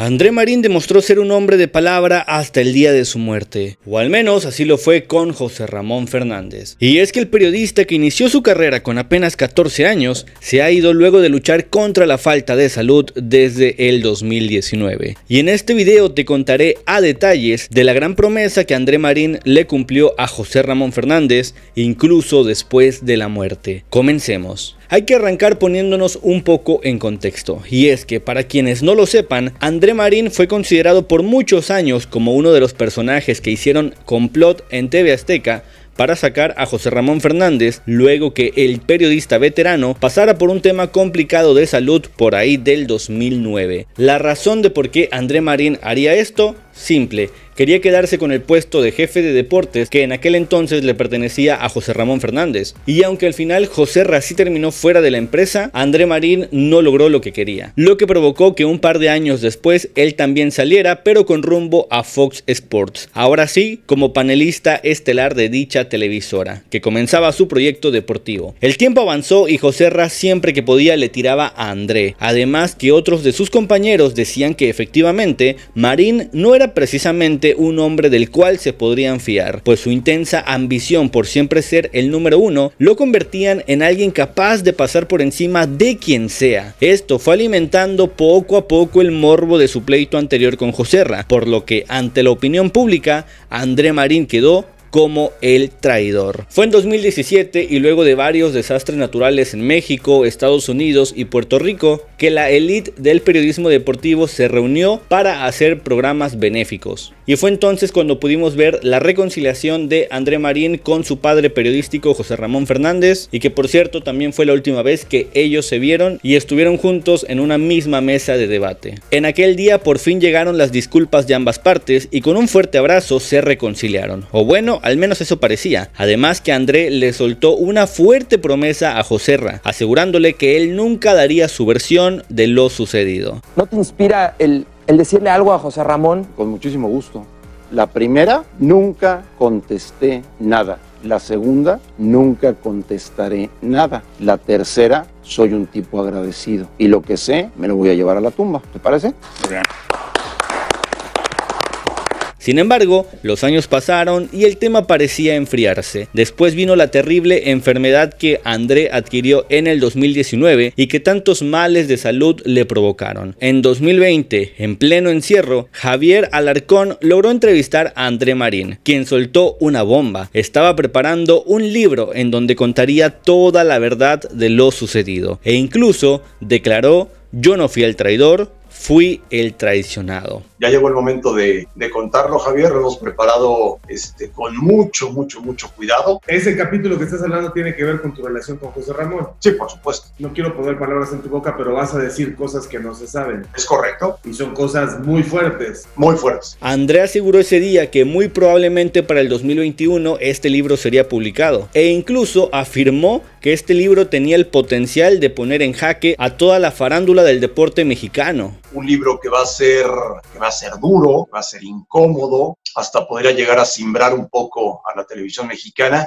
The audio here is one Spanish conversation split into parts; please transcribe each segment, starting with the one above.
André Marín demostró ser un hombre de palabra hasta el día de su muerte, o al menos así lo fue con José Ramón Fernández. Y es que el periodista que inició su carrera con apenas 14 años se ha ido luego de luchar contra la falta de salud desde el 2019. Y en este video te contaré a detalles de la gran promesa que André Marín le cumplió a José Ramón Fernández, incluso después de la muerte. Comencemos. Hay que arrancar poniéndonos un poco en contexto, y es que para quienes no lo sepan, André Marín fue considerado por muchos años como uno de los personajes que hicieron complot en TV Azteca para sacar a José Ramón Fernández luego que el periodista veterano pasara por un tema complicado de salud por ahí del 2009. La razón de por qué André Marín haría esto simple, quería quedarse con el puesto de jefe de deportes que en aquel entonces le pertenecía a José Ramón Fernández. Y aunque al final José sí terminó fuera de la empresa, André Marín no logró lo que quería, lo que provocó que un par de años después él también saliera, pero con rumbo a Fox Sports. Ahora sí, como panelista estelar de dicha televisora, que comenzaba su proyecto deportivo. El tiempo avanzó y José Ras siempre que podía le tiraba a André, además que otros de sus compañeros decían que efectivamente Marín no era precisamente un hombre del cual se podrían fiar, pues su intensa ambición por siempre ser el número uno lo convertían en alguien capaz de pasar por encima de quien sea. Esto fue alimentando poco a poco el morbo de su pleito anterior con Joserra, por lo que ante la opinión pública, André Marín quedó como El Traidor. Fue en 2017 y luego de varios desastres naturales en México, Estados Unidos y Puerto Rico que la élite del periodismo deportivo se reunió para hacer programas benéficos. Y fue entonces cuando pudimos ver la reconciliación de André Marín con su padre periodístico José Ramón Fernández y que por cierto también fue la última vez que ellos se vieron y estuvieron juntos en una misma mesa de debate. En aquel día por fin llegaron las disculpas de ambas partes y con un fuerte abrazo se reconciliaron. O bueno, al menos eso parecía. Además que André le soltó una fuerte promesa a José Joserra, asegurándole que él nunca daría su versión de lo sucedido. ¿No te inspira el, el decirle algo a José Ramón? Con muchísimo gusto. La primera, nunca contesté nada. La segunda, nunca contestaré nada. La tercera, soy un tipo agradecido. Y lo que sé, me lo voy a llevar a la tumba. ¿Te parece? bien. Sin embargo, los años pasaron y el tema parecía enfriarse. Después vino la terrible enfermedad que André adquirió en el 2019 y que tantos males de salud le provocaron. En 2020, en pleno encierro, Javier Alarcón logró entrevistar a André Marín, quien soltó una bomba. Estaba preparando un libro en donde contaría toda la verdad de lo sucedido e incluso declaró yo no fui el traidor, fui el traicionado. Ya llegó el momento de, contarlo, Javier. Lo hemos preparado este, con mucho, mucho, mucho cuidado. Ese capítulo que estás hablando tiene que ver con tu relación con José Ramón. Sí, por supuesto. No quiero poner palabras en tu boca, pero vas a decir cosas que no se saben. Es correcto. Y son cosas muy fuertes. Muy fuertes. Andrea aseguró ese día que muy probablemente para el 2021 este libro sería publicado. E incluso afirmó que este libro tenía el potencial de poner en jaque a toda la farándula del deporte mexicano un libro que va a ser, que va a ser duro, va a ser incómodo, hasta podría llegar a simbrar un poco a la televisión mexicana.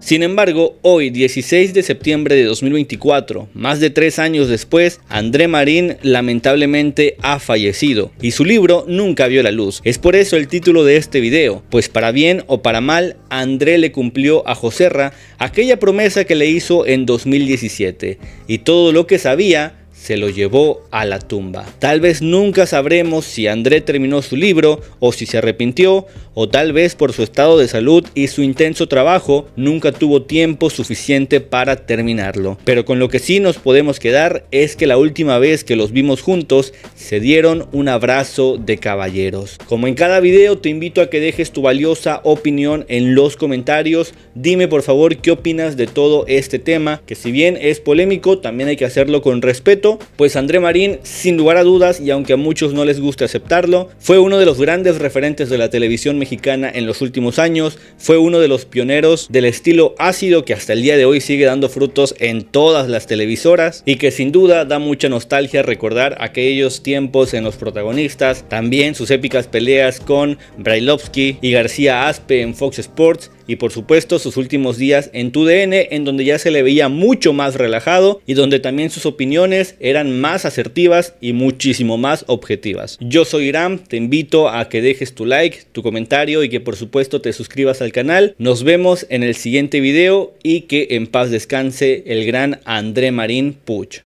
Sin embargo, hoy, 16 de septiembre de 2024, más de tres años después, André Marín lamentablemente ha fallecido y su libro nunca vio la luz. Es por eso el título de este video, pues para bien o para mal, André le cumplió a Joserra aquella promesa que le hizo en 2017 y todo lo que sabía se lo llevó a la tumba. Tal vez nunca sabremos si André terminó su libro o si se arrepintió, o tal vez por su estado de salud y su intenso trabajo nunca tuvo tiempo suficiente para terminarlo. Pero con lo que sí nos podemos quedar es que la última vez que los vimos juntos se dieron un abrazo de caballeros. Como en cada video te invito a que dejes tu valiosa opinión en los comentarios, dime por favor qué opinas de todo este tema, que si bien es polémico también hay que hacerlo con respeto pues André Marín, sin lugar a dudas, y aunque a muchos no les guste aceptarlo, fue uno de los grandes referentes de la televisión mexicana en los últimos años, fue uno de los pioneros del estilo ácido que hasta el día de hoy sigue dando frutos en todas las televisoras y que sin duda da mucha nostalgia recordar aquellos tiempos en los protagonistas, también sus épicas peleas con Brailovsky y García Aspe en Fox Sports y por supuesto sus últimos días en TUDN en donde ya se le veía mucho más relajado y donde también sus opiniones eran más asertivas y muchísimo más objetivas. Yo soy Iram, te invito a que dejes tu like, tu comentario y que por supuesto te suscribas al canal. Nos vemos en el siguiente video y que en paz descanse el gran André Marín Puch.